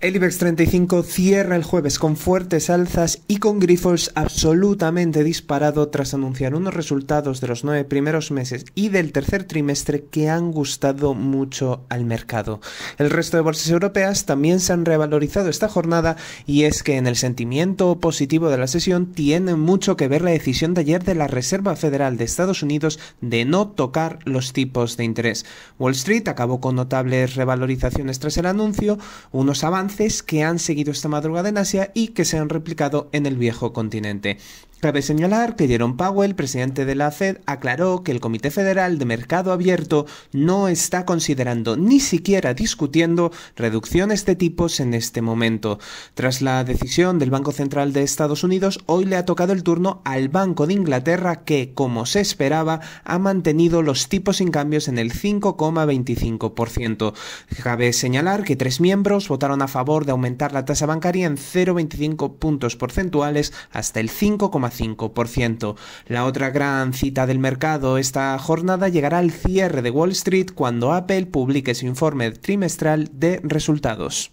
El IBEX 35 cierra el jueves con fuertes alzas y con grifos absolutamente disparado tras anunciar unos resultados de los nueve primeros meses y del tercer trimestre que han gustado mucho al mercado. El resto de bolsas europeas también se han revalorizado esta jornada y es que en el sentimiento positivo de la sesión tiene mucho que ver la decisión de ayer de la Reserva Federal de Estados Unidos de no tocar los tipos de interés. Wall Street acabó con notables revalorizaciones tras el anuncio, unos avances que han seguido esta madrugada en Asia y que se han replicado en el viejo continente. Cabe señalar que Jerome Powell, presidente de la Fed, aclaró que el Comité Federal de Mercado Abierto no está considerando ni siquiera discutiendo reducciones de tipos en este momento. Tras la decisión del Banco Central de Estados Unidos, hoy le ha tocado el turno al Banco de Inglaterra que, como se esperaba, ha mantenido los tipos sin cambios en el 5,25%. Cabe señalar que tres miembros votaron a favor de aumentar la tasa bancaria en 0,25 puntos porcentuales hasta el 5, 5%. La otra gran cita del mercado esta jornada llegará al cierre de Wall Street cuando Apple publique su informe trimestral de resultados.